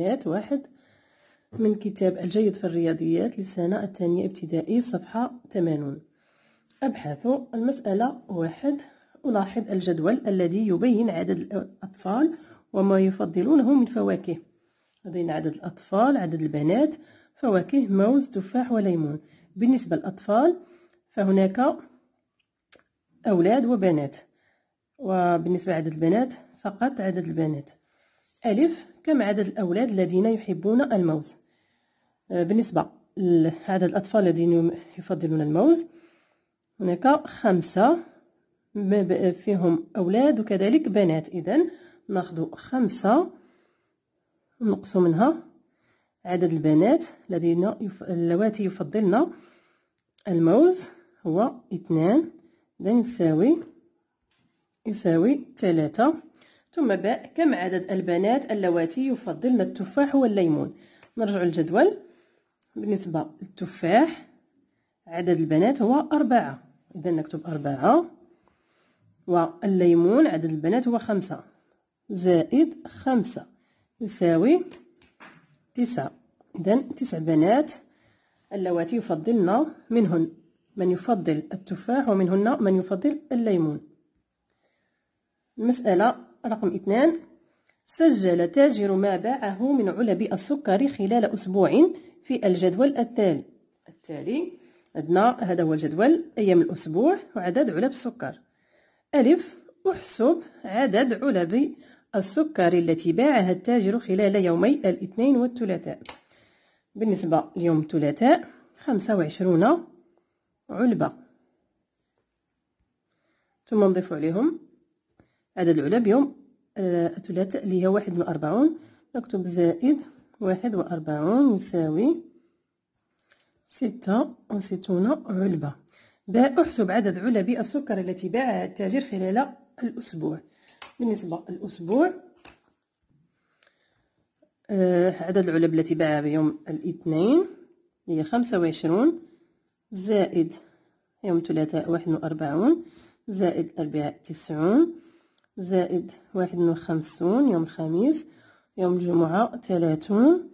البنات واحد من كتاب الجيد في الرياضيات للسنة الثانية ابتدائي صفحة 80 أبحث المسألة واحد ألاحظ الجدول الذي يبين عدد الأطفال وما يفضلونه من فواكه لدينا عدد الأطفال عدد البنات فواكه موز تفاح وليمون بالنسبة للأطفال فهناك أولاد وبنات وبالنسبة لعدد البنات فقط عدد البنات ألف كم عدد الأولاد الذين يحبون الموز آه، بالنسبة لعدد الأطفال الذين يفضلون الموز هناك خمسة فيهم أولاد وكذلك بنات إذا ناخذ خمسة نقص منها عدد البنات الذين يف... اللواتي يفضلن الموز هو اثنان إذا يساوي يساوي ثلاثة ثم باء كم عدد البنات اللواتي يفضلن التفاح والليمون نرجع الجدول بالنسبة للتفاح عدد البنات هو أربعة إذا نكتب أربعة والليمون عدد البنات هو خمسة زائد خمسة يساوي تسعة إذا تسع بنات اللواتي يفضلن منهن من يفضل التفاح ومنهن من يفضل الليمون المسألة رقم اثنان سجل تاجر ما باعه من علب السكر خلال أسبوع في الجدول التالي التالي عندنا هذا هو الجدول أيام الأسبوع وعدد علب السكر ألف احسب عدد علب السكر التي باعها التاجر خلال يومي الاثنين والثلاثاء بالنسبة ليوم الثلاثاء خمسة وعشرون علبة ثم نضيف عليهم عدد العلا بيوم آه، الثلاثاء اللي هي واحد وأربعون نكتب زائد واحد وأربعون يساوي ستة وستون علبة باء أحسب عدد علب السكر التي باعها التاجر خلال الأسبوع بالنسبة الأسبوع آه، عدد العلب التي باعها بيوم الاثنين هي خمسة وعشرون زائد يوم الثلاثاء واحد وأربعون زائد الأربعاء تسعون زائد واحد وخمسون يوم الخميس يوم الجمعة ثلاثون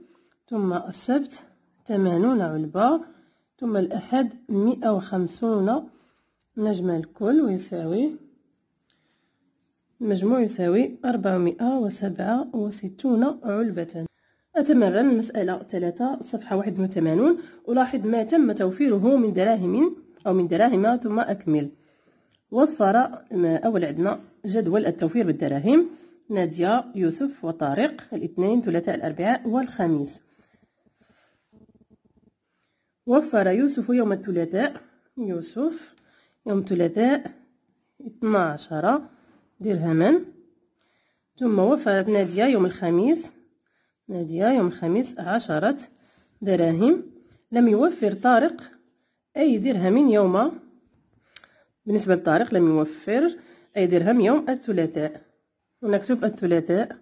ثم السبت ثمانون علبة ثم الأحد مئة وخمسون نجمع الكل ويساوي المجموع يساوي أربعمائة وسبعة وستون علبة أتمرن المسألة ثلاثة صفحة واحد وثمانون ألاحظ ما تم توفيره من دراهم أو من دراهم ثم أكمل وفر أول عندنا جدول التوفير بالدراهم نادية يوسف وطارق الاثنين ثلاثاء الأربعاء والخميس وفر يوسف يوم الثلاثاء يوسف يوم الثلاثاء 12 درهما ثم وفرت نادية يوم الخميس نادية يوم الخميس عشرة دراهم لم يوفر طارق أي درهم يوم بالنسبة لطارق لم يوفر أي درهم يوم الثلاثاء ونكتب الثلاثاء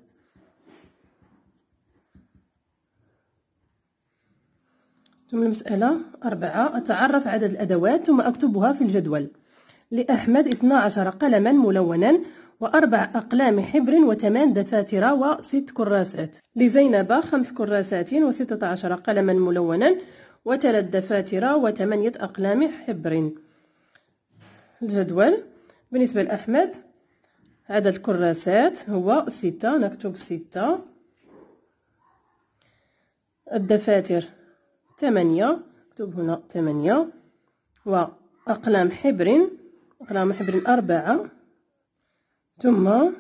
ثم المسألة أربعة أتعرف عدد الأدوات ثم أكتبها في الجدول لأحمد 12 قلما ملونا وأربع أقلام حبر وثمان دفاتر وست كراسات لزينب خمس كراسات وستة عشر قلما ملونا وثلاث دفاتر وثمانية أقلام حبر الجدول بالنسبة لأحمد عدد الكراسات هو ستة نكتب ستة الدفاتر ثمانية نكتب هنا ثمانية وأقلام حبر أقلام حبر أربعة ثم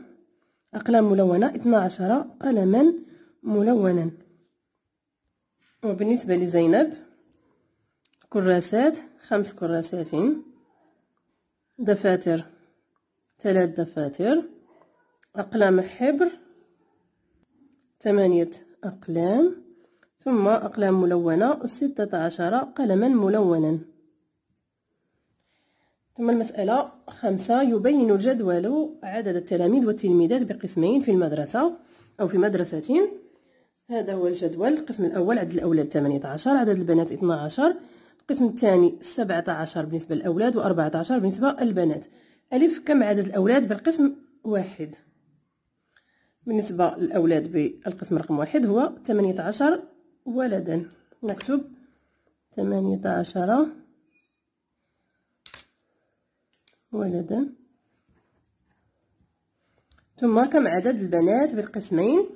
أقلام ملونة اثنا عشر قلما ملونا وبالنسبة لزينب كراسات خمس كراسات دفاتر ثلاث دفاتر أقلام حبر ثمانية أقلام ثم أقلام ملونة ستة عشر قلما ملونا ثم المسألة خمسة يبين الجدول عدد التلاميذ والتلميذات بقسمين في المدرسة أو في مدرستين هذا هو الجدول القسم الأول عدد الأولاد ثمانية عشر عدد البنات اثنا عشر القسم الثاني سبعة عشر بالنسبة وأربعة عشر بالنسبة للبنات ألف كم عدد الأولاد بالقسم واحد بالنسبة للأولاد بالقسم رقم واحد هو ثمانية عشر ولدا نكتب ثمانية عشر ولدا ثم كم عدد البنات بالقسمين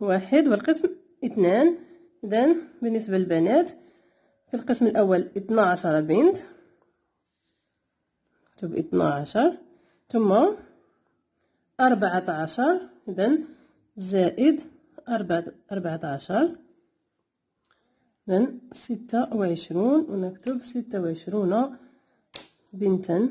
واحد والقسم اثنان إذن بالنسبة للبنات في القسم الأول اثنا عشر بنت نكتب اتناشر ثم أربعة عشر إذا زائد أربعة عشر إذا ستة وعشرون ونكتب ستة وعشرون بنتا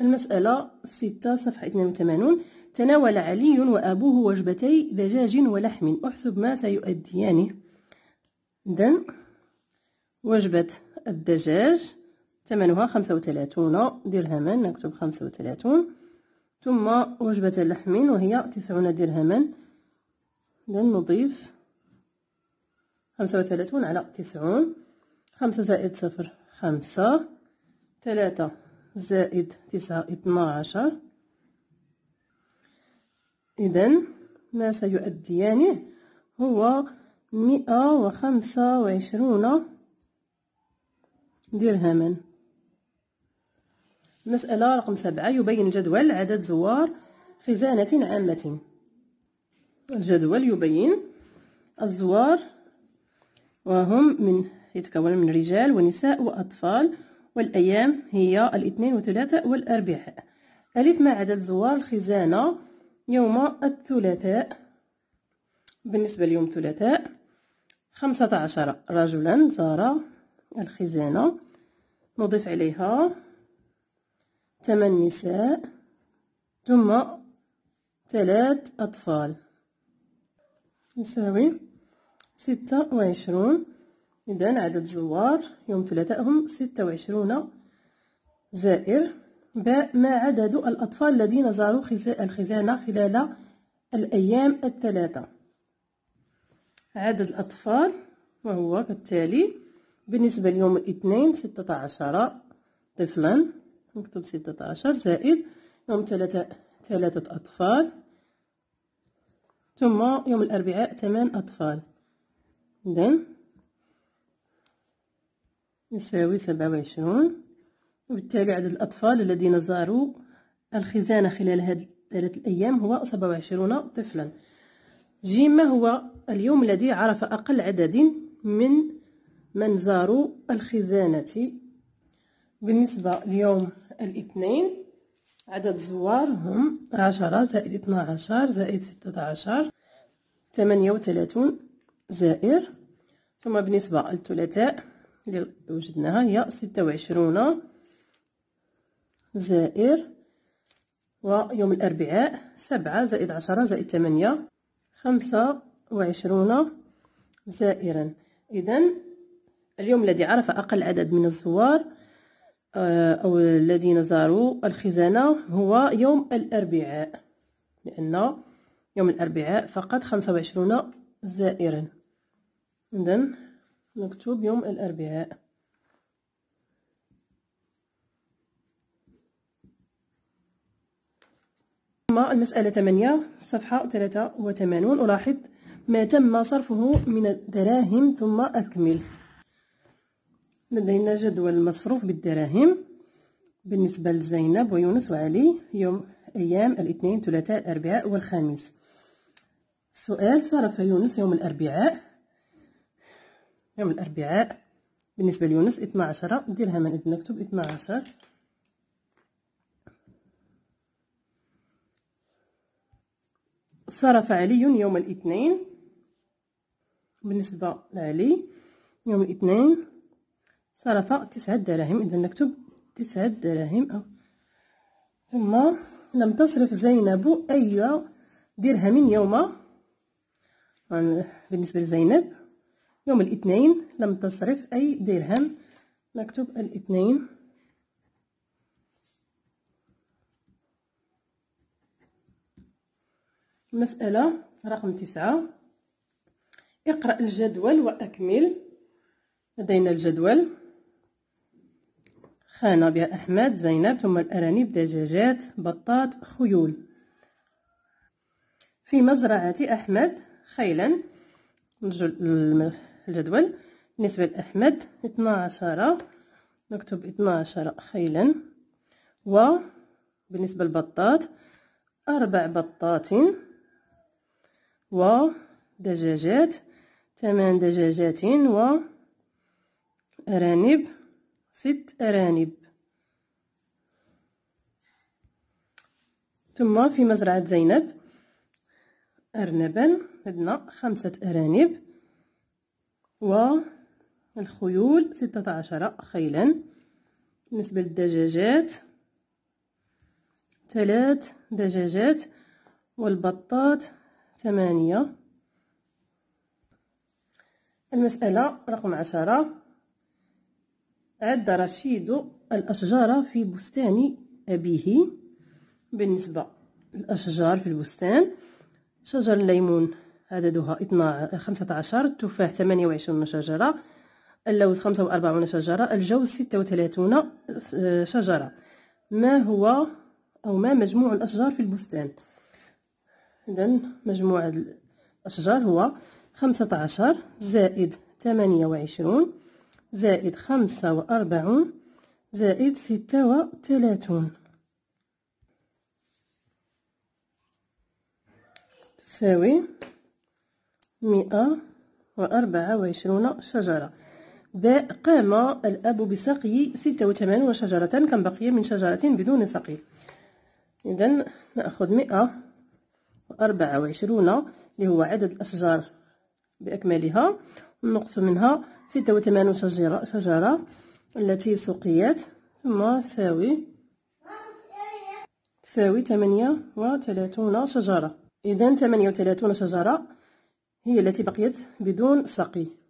المسألة ستة صفحة اثنين وثمانون تناول علي وأبوه وجبتي دجاج ولحم أحسب ما سيؤديان إذن وجبة الدجاج ثمنها خمسة وثلاثون درهما نكتب خمسة وثلاثون ثم وجبة اللحم وهي تسعون درهما إذن نضيف خمسة وثلاثون على تسعون خمسة زائد صفر خمسة ثلاثة زائد تسعة اثنا عشر إذا ما سيؤديانه هو مئة وخمسة وعشرون درهما المسألة رقم سبعة يبين جدول عدد زوار خزانة عامة الجدول يبين الزوار وهم من يتكون من رجال ونساء وأطفال والأيام هي الاثنين وثلاثة والأربعاء ألف ما عدد زوار الخزانة يوم الثلاثاء بالنسبة ليوم الثلاثاء خمسة عشر رجلا زار الخزانة نضيف عليها ثمان نساء ثم ثلاث أطفال يساوي ستة وعشرون إذن عدد زوار يوم الثلاثاء هم ستة وعشرون زائر باء ما عدد الأطفال الذين زاروا الخزانة خلال الأيام الثلاثة عدد الأطفال وهو كالتالي بالنسبة ليوم الاثنين ستة عشر طفلا نكتب ستة عشر زائد يوم ثلاثة ثلاثة أطفال ثم يوم الأربعاء ثمان أطفال إذن يساوي سبعة وعشرون وبالتالي عدد الأطفال الذين زاروا الخزانة خلال هذه الثلاث الأيام هو 27 طفلا جيما هو اليوم الذي عرف أقل عدد من من زاروا الخزانة بالنسبة ليوم الاثنين عدد الزوار هم عشرة زائد اثنا عشر زائد ستة عشر ثمانية وثلاثون زائر ثم بالنسبة للثلاثاء اللي وجدناها هي ستة وعشرون زائر ويوم الأربعاء سبعة زائد عشرة زائد ثمانية خمسة وعشرون زائرا إذا اليوم الذي عرف أقل عدد من الزوار آه، أو الذين زاروا الخزانة هو يوم الأربعاء لأن يوم الأربعاء فقط خمسة وعشرون زائرا إذا نكتب يوم الأربعاء أما المسألة 8 صفحة 83 ألاحظ ما تم صرفه من الدراهم ثم أكمل لدينا جدول المصروف بالدراهم بالنسبة لزينب ويونس وعلي يوم أيام الاثنين ثلاثاء الأربعاء والخميس سؤال صرف يونس يوم الأربعاء يوم الأربعاء بالنسبة ليونس 12 درهما إذا نكتب 12 صرف علي يوم الاثنين بالنسبة لعلي يوم الاثنين صرف تسعة دراهم إذا نكتب تسعة دراهم ثم لم تصرف زينب أي درهم يوم بالنسبة لزينب يوم الاثنين لم تصرف أي درهم نكتب الاثنين المسألة رقم تسعة اقرأ الجدول وأكمل لدينا الجدول خانة بها أحمد زينب ثم الأرانب دجاجات بطاط خيول في مزرعة أحمد خيلا الجدول بالنسبة لأحمد 12 نكتب 12 خيلا وبالنسبة للبطاط أربع بطات و دجاجات ثمان دجاجات و أرانب ست أرانب ثم في مزرعة زينب أرنبا عندنا خمسة أرانب و الخيول ستة عشر خيلا بالنسبة للدجاجات ثلاث دجاجات والبطات ثمانية المسألة رقم عشرة عد رشيد الأشجار في بستان أبيه بالنسبة للأشجار في البستان شجر الليمون عددها خمسة عشر التفاح وعشرون شجرة اللوز خمسة وأربعون شجرة الجوز ستة وثلاثون آه، شجرة ما هو أو ما مجموع الأشجار في البستان اذا مجموع الاشجار هو خمسة عشر زائد ثمانية وعشرون زائد خمسة وأربعون زائد ستة وثلاثون تساوي مئة وأربعة وعشرون شجرة باء قام الأب بسقي ستة وثمانون شجرة كم بقي من شجرة بدون سقي إذا نأخذ مئة أربعة وعشرون اللي هو عدد الأشجار بأكملها ونقص منها ستة وثمانون شجرة, شجرة التي سقيت ثم تساوي تساوي ثمانية وثلاثون شجرة إذا ثمانية وثلاثون شجرة هي التي بقيت بدون سقي